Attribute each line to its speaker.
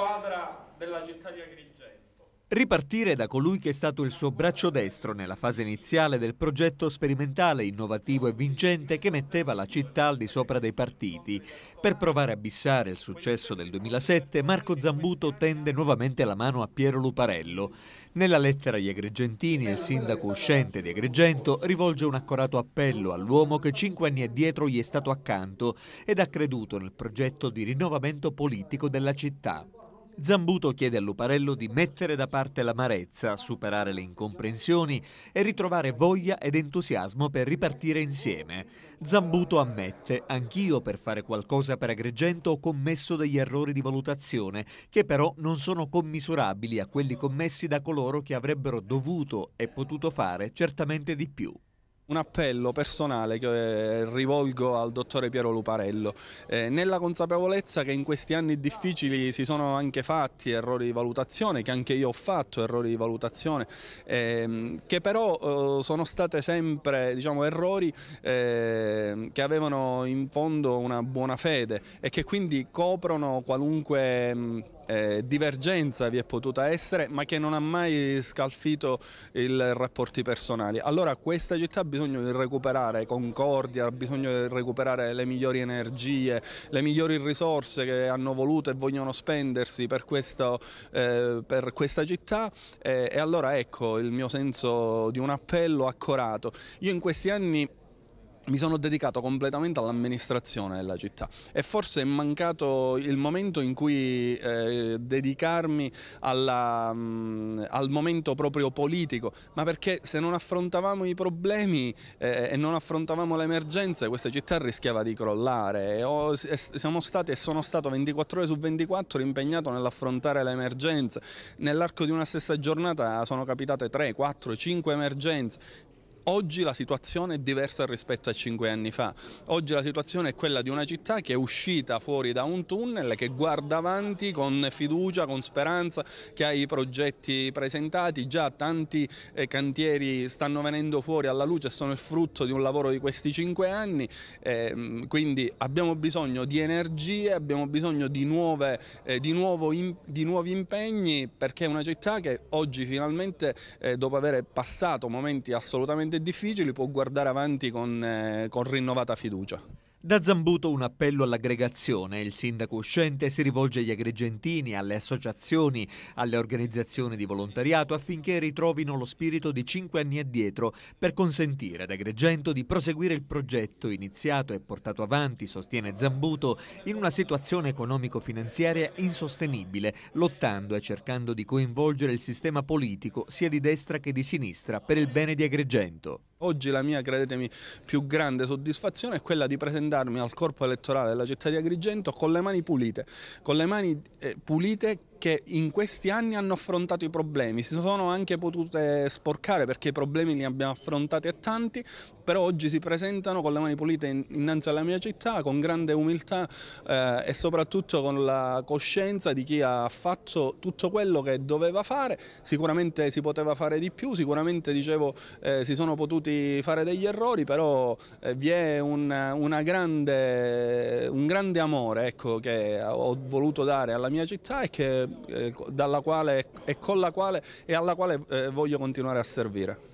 Speaker 1: squadra della Gettalia Agrigento.
Speaker 2: Ripartire da colui che è stato il suo braccio destro nella fase iniziale del progetto sperimentale, innovativo e vincente che metteva la città al di sopra dei partiti. Per provare a bissare il successo del 2007, Marco Zambuto tende nuovamente la mano a Piero Luparello. Nella lettera agli Agrigentini, il sindaco uscente di Agrigento rivolge un accorato appello all'uomo che cinque anni addietro gli è stato accanto ed ha creduto nel progetto di rinnovamento politico della città. Zambuto chiede a Luparello di mettere da parte l'amarezza, superare le incomprensioni e ritrovare voglia ed entusiasmo per ripartire insieme. Zambuto ammette, anch'io per fare qualcosa per Agrigento ho commesso degli errori di valutazione che però non sono commisurabili a quelli commessi da coloro che avrebbero dovuto e potuto fare certamente di più
Speaker 1: un appello personale che eh, rivolgo al dottore Piero Luparello, eh, nella consapevolezza che in questi anni difficili si sono anche fatti errori di valutazione, che anche io ho fatto errori di valutazione, ehm, che però eh, sono state sempre diciamo, errori eh, che avevano in fondo una buona fede e che quindi coprono qualunque... Mh, mm, eh, divergenza vi è potuta essere ma che non ha mai scalfito i rapporti personali. Allora questa città ha bisogno di recuperare concordia, ha bisogno di recuperare le migliori energie, le migliori risorse che hanno voluto e vogliono spendersi per, questo, eh, per questa città eh, e allora ecco il mio senso di un appello accorato. Io in questi anni mi sono dedicato completamente all'amministrazione della città e forse è mancato il momento in cui eh, dedicarmi alla, mh, mm, al momento proprio politico, ma perché se non affrontavamo i problemi eh, e non affrontavamo le emergenze questa città rischiava di crollare. E ho, e siamo stati e sono stato 24 ore su 24 impegnato nell'affrontare le emergenze. Nell'arco di una stessa giornata sono capitate 3, 4, 5 emergenze Oggi la situazione è diversa rispetto a cinque anni fa, oggi la situazione è quella di una città che è uscita fuori da un tunnel, che guarda avanti con fiducia, con speranza, che ha i progetti presentati, già tanti eh, cantieri stanno venendo fuori alla luce sono il frutto di un lavoro di questi cinque anni, ehm, quindi abbiamo bisogno di energie, abbiamo bisogno di, nuove, eh, di, nuovo, di nuovi impegni perché è una città che oggi finalmente eh, dopo aver passato momenti assolutamente difficili può guardare avanti con, eh, con rinnovata fiducia.
Speaker 2: Da Zambuto un appello all'aggregazione. Il sindaco uscente si rivolge agli agrigentini, alle associazioni, alle organizzazioni di volontariato affinché ritrovino lo spirito di cinque anni addietro per consentire ad Agrigento di proseguire il progetto iniziato e portato avanti, sostiene Zambuto, in una situazione economico-finanziaria insostenibile, lottando e cercando di coinvolgere il sistema politico sia di destra che di sinistra per il bene di Agrigento.
Speaker 1: Oggi la mia, credetemi, più grande soddisfazione è quella di presentarmi al corpo elettorale della città di Agrigento con le mani pulite, con le mani eh, pulite che in questi anni hanno affrontato i problemi, si sono anche potute sporcare perché i problemi li abbiamo affrontati a tanti, però oggi si presentano con le mani pulite innanzi alla mia città, con grande umiltà eh, e soprattutto con la coscienza di chi ha fatto tutto quello che doveva fare, sicuramente si poteva fare di più, sicuramente dicevo eh, si sono potuti fare degli errori, però eh, vi è un, una grande, un grande amore ecco, che ho voluto dare alla mia città e che eh, eh, dalla quale e con la quale, e alla quale eh, voglio continuare a servire.